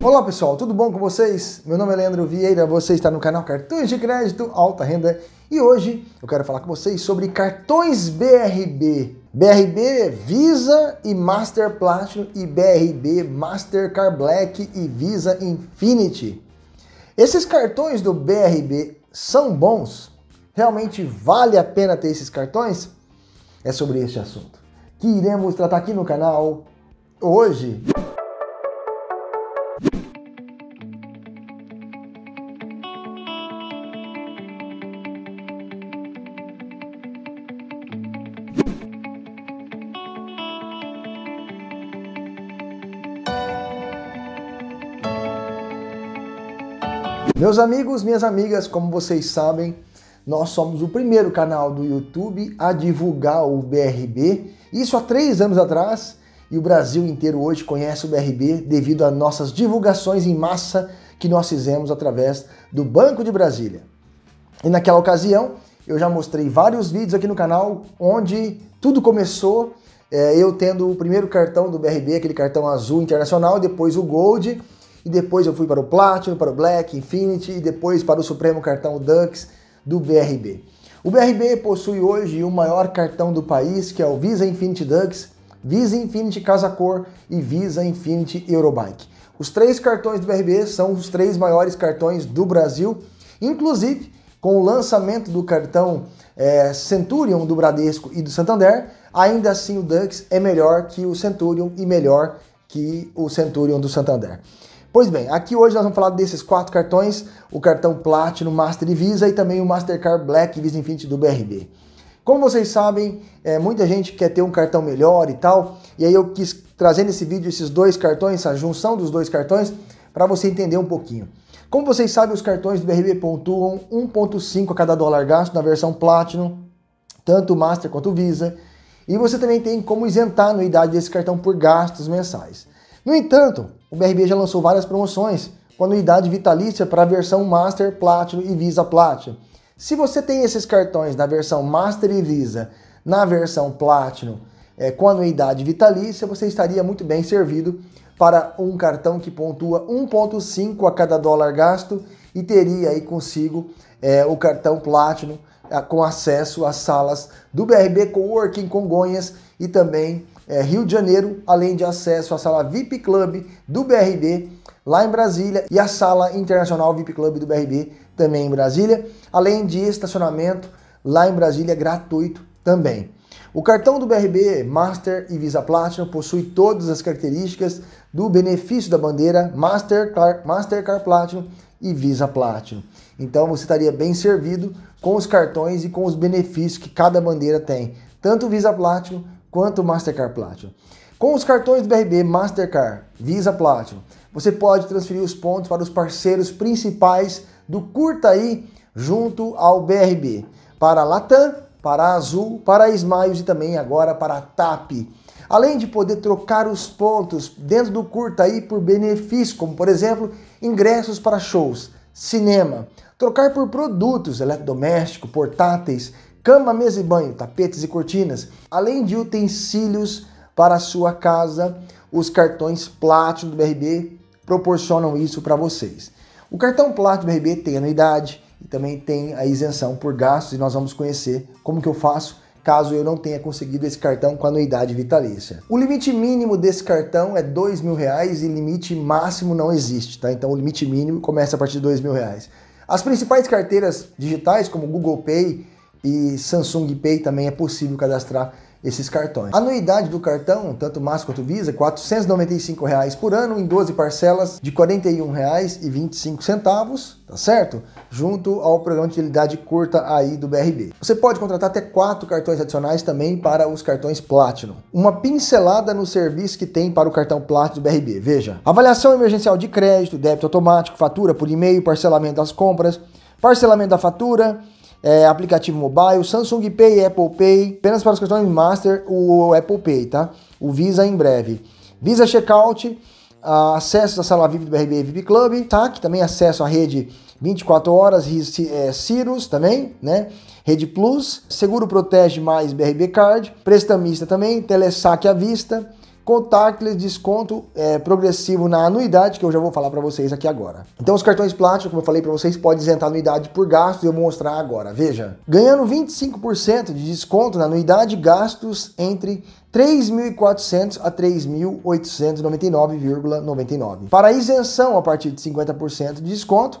Olá pessoal, tudo bom com vocês? Meu nome é Leandro Vieira, você está no canal Cartões de Crédito Alta Renda e hoje eu quero falar com vocês sobre cartões BRB. BRB Visa e Master Platinum e BRB Mastercard Black e Visa Infinity. Esses cartões do BRB são bons? Realmente vale a pena ter esses cartões? É sobre este assunto que iremos tratar aqui no canal hoje. Meus amigos, minhas amigas, como vocês sabem, nós somos o primeiro canal do YouTube a divulgar o BRB, isso há três anos atrás, e o Brasil inteiro hoje conhece o BRB devido às nossas divulgações em massa que nós fizemos através do Banco de Brasília. E naquela ocasião, eu já mostrei vários vídeos aqui no canal onde tudo começou, é, eu tendo o primeiro cartão do BRB, aquele cartão azul internacional, depois o Gold, e depois eu fui para o Platinum, para o Black, Infinity e depois para o Supremo Cartão Dux do BRB. O BRB possui hoje o maior cartão do país, que é o Visa Infinity Dux, Visa Infinity Casa Cor e Visa Infinity Eurobike. Os três cartões do BRB são os três maiores cartões do Brasil, inclusive com o lançamento do cartão é, Centurion do Bradesco e do Santander, ainda assim o Dux é melhor que o Centurion e melhor que o Centurion do Santander. Pois bem, aqui hoje nós vamos falar desses quatro cartões, o cartão Platinum, Master e Visa e também o Mastercard Black Visa Infinity do BRB. Como vocês sabem, é, muita gente quer ter um cartão melhor e tal, e aí eu quis trazer nesse vídeo esses dois cartões, a junção dos dois cartões, para você entender um pouquinho. Como vocês sabem, os cartões do BRB pontuam 1.5 a cada dólar gasto na versão Platinum, tanto Master quanto Visa, e você também tem como isentar a anuidade desse cartão por gastos mensais. No entanto, o BRB já lançou várias promoções com anuidade vitalícia para a versão Master, Platinum e Visa Platinum. Se você tem esses cartões na versão Master e Visa, na versão Platinum, é, com anuidade vitalícia, você estaria muito bem servido para um cartão que pontua 1,5 a cada dólar gasto e teria aí consigo é, o cartão Platinum é, com acesso às salas do BRB Coworking Congonhas e também é, Rio de Janeiro, além de acesso à sala VIP Club do BRB lá em Brasília e à sala internacional VIP Club do BRB também em Brasília, além de estacionamento lá em Brasília gratuito também. O cartão do BRB Master e Visa Platinum possui todas as características do benefício da bandeira Mastercard, Mastercard Platinum e Visa Platinum. Então você estaria bem servido com os cartões e com os benefícios que cada bandeira tem, tanto Visa Platinum quanto Mastercard Platinum. Com os cartões do BRB Mastercard, Visa Platinum, você pode transferir os pontos para os parceiros principais do Curtaí junto ao BRB, para a Latam, para a Azul, para a Smiles e também agora para a TAP. Além de poder trocar os pontos dentro do Curtaí por benefícios, como por exemplo, ingressos para shows, cinema, trocar por produtos, eletrodoméstico, portáteis, cama, mesa e banho, tapetes e cortinas, além de utensílios para a sua casa, os cartões Platinum do BRB proporcionam isso para vocês. O cartão Platinum do BRB tem anuidade e também tem a isenção por gastos e nós vamos conhecer como que eu faço caso eu não tenha conseguido esse cartão com anuidade vitalícia. O limite mínimo desse cartão é dois mil reais e limite máximo não existe, tá? Então o limite mínimo começa a partir de dois mil reais. As principais carteiras digitais, como Google Pay, e Samsung Pay também é possível cadastrar esses cartões. A anuidade do cartão, tanto Master quanto Visa, R$ 495 reais por ano em 12 parcelas de R$ 41,25, tá certo? Junto ao programa de utilidade curta aí do BRB. Você pode contratar até quatro cartões adicionais também para os cartões Platinum. Uma pincelada no serviço que tem para o cartão Platinum do BRB. Veja: avaliação emergencial de crédito, débito automático, fatura por e-mail, parcelamento das compras, parcelamento da fatura, é, aplicativo mobile, Samsung Pay e Apple Pay, apenas para os cartões Master, o Apple Pay, tá? O Visa em breve. Visa Checkout, acesso à sala VIP do BRB VIP Club, TAC, tá? também é acesso à rede 24 horas, é, Cirrus Cirus também, né? Rede Plus, Seguro Protege mais BRB Card, Prestamista também, telesaque à vista, contactless, desconto é, progressivo na anuidade, que eu já vou falar para vocês aqui agora. Então os cartões Platinum, como eu falei para vocês, pode isentar anuidade por gastos, eu vou mostrar agora. Veja, ganhando 25% de desconto na anuidade, gastos entre 3.400 a 3.899,99. Para isenção a partir de 50% de desconto,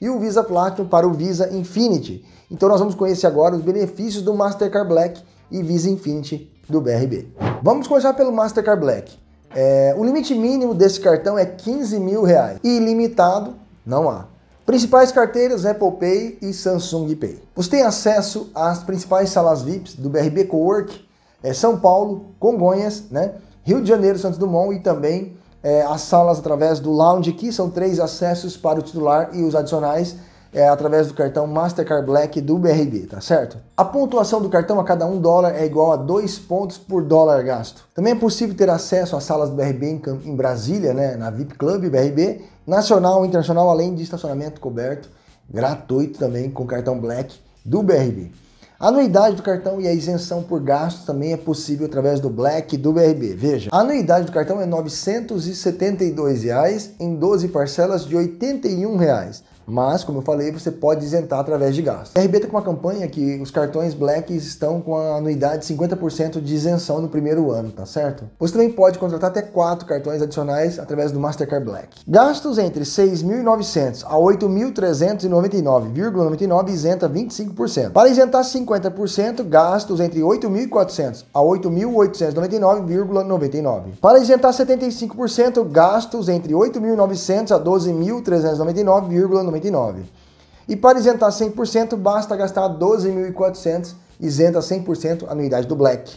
e o Visa Platinum para o Visa Infinity. Então nós vamos conhecer agora os benefícios do Mastercard Black e Visa Infinity do BRB. Vamos começar pelo Mastercard Black. É, o limite mínimo desse cartão é 15 mil reais e ilimitado não há. Principais carteiras Apple Pay e Samsung Pay. Você tem acesso às principais salas VIPs do BRB Cowork, é São Paulo, Congonhas, né? Rio de Janeiro, Santos Dumont e também é, as salas através do Lounge aqui são três acessos para o titular e os adicionais é, através do cartão Mastercard Black do BRB, tá certo? A pontuação do cartão a cada um dólar é igual a dois pontos por dólar gasto. Também é possível ter acesso às salas do BRB em, em Brasília, né, na VIP Club BRB, nacional e internacional, além de estacionamento coberto, gratuito também com cartão Black do BRB. A anuidade do cartão e a isenção por gastos também é possível através do Black do BRB. Veja, a anuidade do cartão é R$ 972 reais, em 12 parcelas de R$ 81. Reais. Mas, como eu falei, você pode isentar através de gastos. A RB está com uma campanha que os cartões Black estão com a anuidade 50% de isenção no primeiro ano, tá certo? Você também pode contratar até 4 cartões adicionais através do Mastercard Black. Gastos entre 6.900 a 8.399,99 isenta 25%. Para isentar 50%, gastos entre 8.400 a 8.899,99. Para isentar 75%, gastos entre 8.900 a 12.399,99. E para isentar 100%, basta gastar 12.400, isenta 100% a anuidade do Black.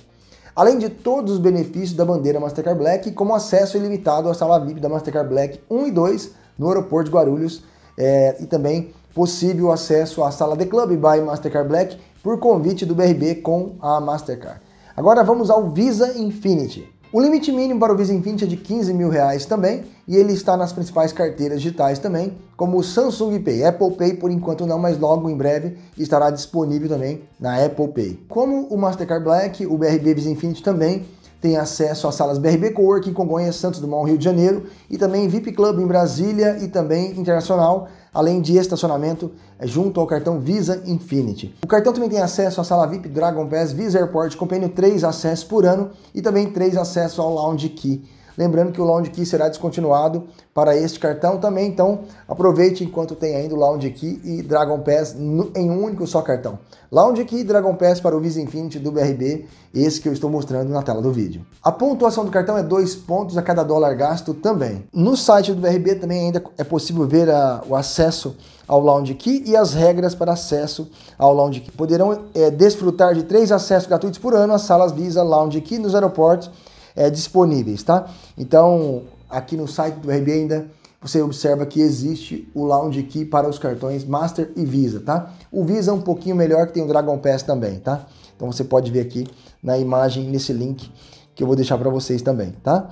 Além de todos os benefícios da bandeira Mastercard Black, como acesso ilimitado à sala VIP da Mastercard Black 1 e 2 no aeroporto de Guarulhos, é, e também possível acesso à sala The Club by Mastercard Black por convite do BRB com a Mastercard. Agora vamos ao Visa Infinity. O limite mínimo para o Vizinvinte é de 15 mil reais também e ele está nas principais carteiras digitais também, como o Samsung Pay, Apple Pay por enquanto não, mas logo em breve estará disponível também na Apple Pay. Como o Mastercard Black, o BRB Vizinvinte também tem acesso às salas BRB Cowork em Congonhas, Santos Dumont, Rio de Janeiro, e também VIP Club em Brasília e também internacional, além de estacionamento é junto ao cartão Visa Infinity. O cartão também tem acesso à sala VIP Dragon Pass Visa Airport, compreendo 3 acessos por ano e também 3 acessos ao Lounge Key Lembrando que o Lounge Key será descontinuado para este cartão também, então aproveite enquanto tem ainda o Lounge Key e Dragon Pass em um único só cartão. Lounge Key e Dragon Pass para o Visa Infinity do BRB, esse que eu estou mostrando na tela do vídeo. A pontuação do cartão é 2 pontos a cada dólar gasto também. No site do BRB também ainda é possível ver a, o acesso ao Lounge Key e as regras para acesso ao Lounge Key. Poderão é, desfrutar de três acessos gratuitos por ano às salas Visa Lounge Key nos aeroportos é, disponíveis, tá? Então, aqui no site do RB ainda você observa que existe o Lounge Key para os cartões Master e Visa, tá? O Visa é um pouquinho melhor que tem o Dragon Pass também, tá? Então você pode ver aqui na imagem, nesse link que eu vou deixar para vocês também, tá?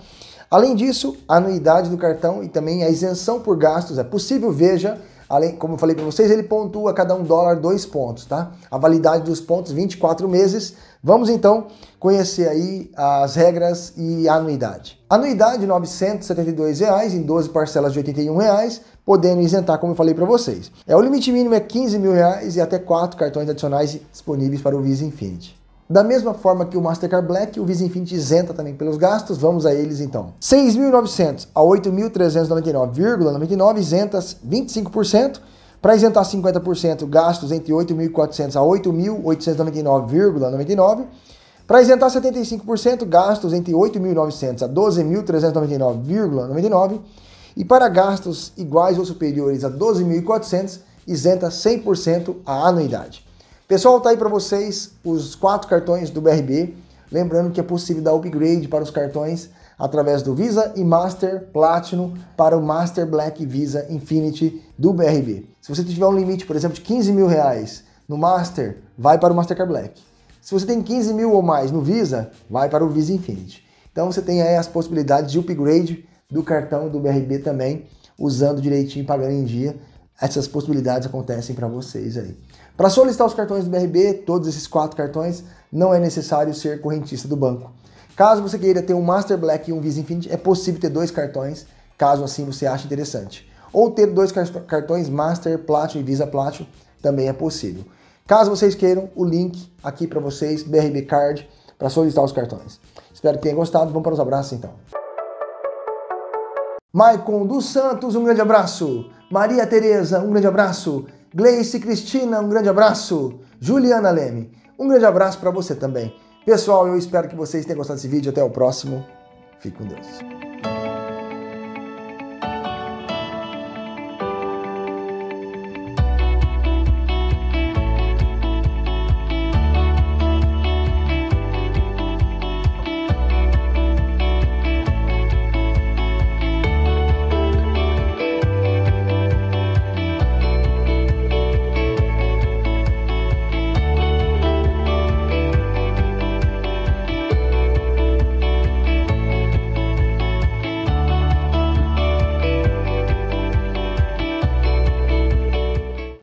Além disso, a anuidade do cartão e também a isenção por gastos é possível, veja Além, como eu falei para vocês, ele pontua cada um dólar dois pontos, tá? A validade dos pontos 24 meses. Vamos então conhecer aí as regras e a anuidade. Anuidade R$ 972 reais, em 12 parcelas de R$ 81, reais, podendo isentar, como eu falei para vocês. É o limite mínimo é R$ mil reais e até quatro cartões adicionais disponíveis para o Visa Infinity. Da mesma forma que o Mastercard Black, o Visa Infinity isenta também pelos gastos, vamos a eles então. 6.900 a 8.399,99 isentas 25%. Para isentar 50%, gastos entre 8.400 a 8.899,99. Para isentar 75%, gastos entre 8.900 a 12.399,99. E para gastos iguais ou superiores a 12.400, isenta 100% a anuidade. Pessoal, tá aí para vocês os quatro cartões do BRB. Lembrando que é possível dar upgrade para os cartões através do Visa e Master Platinum para o Master Black Visa Infinity do BRB. Se você tiver um limite, por exemplo, de 15 mil reais no Master, vai para o Mastercard Black. Se você tem 15 mil ou mais no Visa, vai para o Visa Infinity. Então você tem aí as possibilidades de upgrade do cartão do BRB também, usando direitinho, pagando em dia. Essas possibilidades acontecem para vocês aí. Para solicitar os cartões do BRB, todos esses quatro cartões, não é necessário ser correntista do banco. Caso você queira ter um Master Black e um Visa Infinite, é possível ter dois cartões, caso assim você ache interessante. Ou ter dois cartões Master Platinum e Visa Platinum, também é possível. Caso vocês queiram, o link aqui para vocês, BRB Card, para solicitar os cartões. Espero que tenham gostado. Vamos para os abraços então. Maicon dos Santos, um grande abraço. Maria Tereza, um grande abraço. Gleice Cristina, um grande abraço. Juliana Leme, um grande abraço para você também. Pessoal, eu espero que vocês tenham gostado desse vídeo. Até o próximo. Fique com Deus.